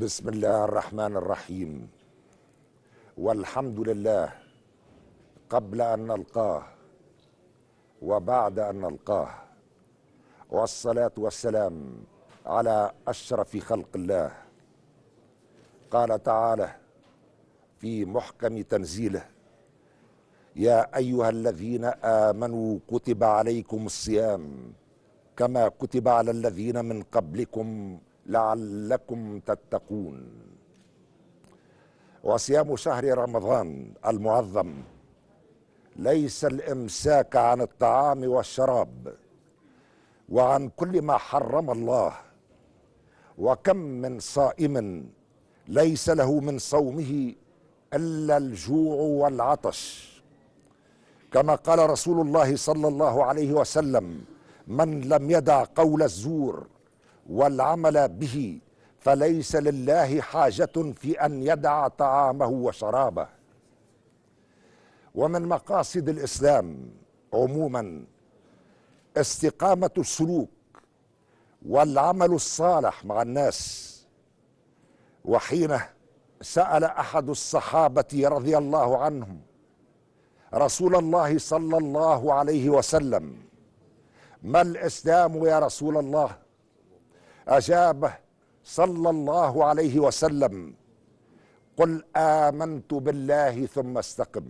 بسم الله الرحمن الرحيم والحمد لله قبل ان نلقاه وبعد ان نلقاه والصلاه والسلام على اشرف خلق الله قال تعالى في محكم تنزيله يا ايها الذين امنوا كتب عليكم الصيام كما كتب على الذين من قبلكم لعلكم تتقون وصيام شهر رمضان المعظم ليس الامساك عن الطعام والشراب وعن كل ما حرم الله وكم من صائم ليس له من صومه الا الجوع والعطش كما قال رسول الله صلى الله عليه وسلم من لم يدع قول الزور والعمل به فليس لله حاجة في أن يدع طعامه وشرابه ومن مقاصد الإسلام عموما استقامة السلوك والعمل الصالح مع الناس وحينه سأل أحد الصحابة رضي الله عنهم رسول الله صلى الله عليه وسلم ما الإسلام يا رسول الله؟ اجابه صلى الله عليه وسلم قل امنت بالله ثم استقم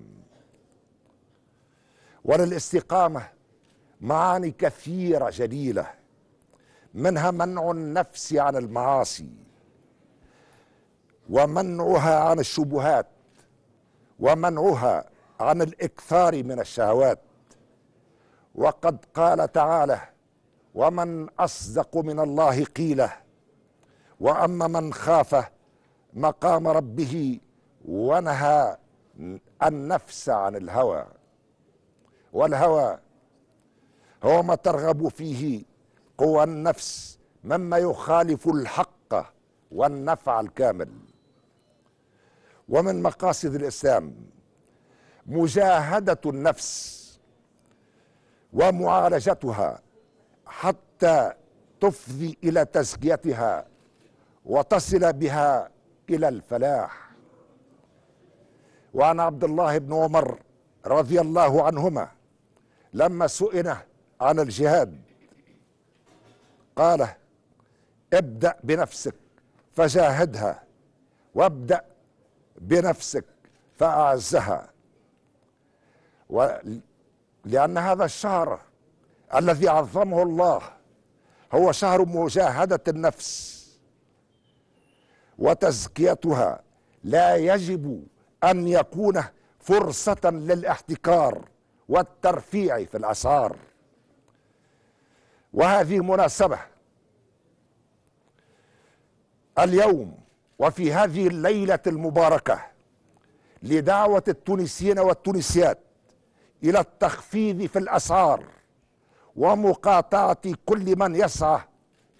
وللاستقامه معاني كثيره جليله منها منع النفس عن المعاصي ومنعها عن الشبهات ومنعها عن الاكثار من الشهوات وقد قال تعالى ومن اصدق من الله قيله واما من خاف مقام ربه ونهى النفس عن الهوى والهوى هو ما ترغب فيه قوى النفس مما يخالف الحق والنفع الكامل ومن مقاصد الاسلام مجاهده النفس ومعالجتها حتى تفضي الى تزكيتها وتصل بها الى الفلاح وعن عبد الله بن عمر رضي الله عنهما لما سئل عن الجهاد قال ابدا بنفسك فجاهدها وابدا بنفسك فاعزها ولان هذا الشهر الذي عظمه الله هو شهر مجاهدة النفس وتزكيتها لا يجب أن يكون فرصة للاحتكار والترفيع في الأسعار وهذه مناسبة اليوم وفي هذه الليلة المباركة لدعوة التونسيين والتونسيات إلى التخفيض في الأسعار ومقاطعه كل من يسعى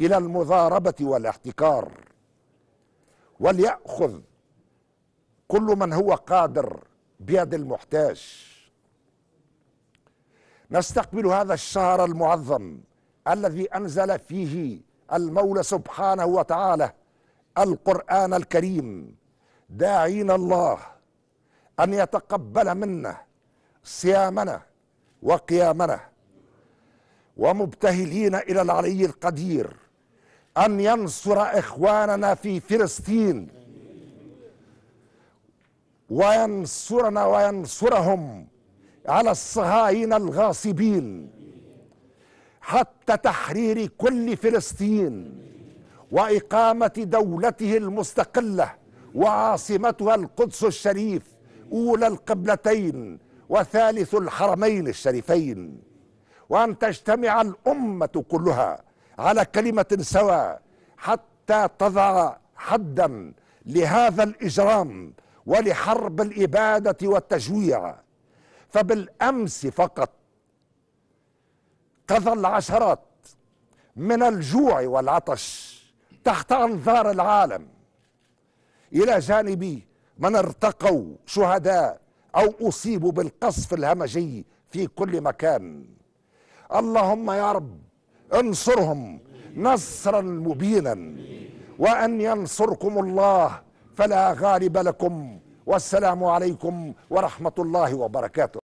الى المضاربه والاحتكار ولياخذ كل من هو قادر بيد المحتاج نستقبل هذا الشهر المعظم الذي انزل فيه المولى سبحانه وتعالى القران الكريم داعين الله ان يتقبل منا صيامنا وقيامنا ومبتهلين الى العلي القدير ان ينصر اخواننا في فلسطين وينصرنا وينصرهم على الصهاينه الغاصبين حتى تحرير كل فلسطين واقامه دولته المستقله وعاصمتها القدس الشريف اولى القبلتين وثالث الحرمين الشريفين وأن تجتمع الأمة كلها على كلمة سواء حتى تضع حدا لهذا الإجرام ولحرب الإبادة والتجويع فبالأمس فقط قضى العشرات من الجوع والعطش تحت أنظار العالم إلى جانب من ارتقوا شهداء أو أصيبوا بالقصف الهمجي في كل مكان اللهم يا رب انصرهم نصرا مبينا وان ينصركم الله فلا غالب لكم والسلام عليكم ورحمه الله وبركاته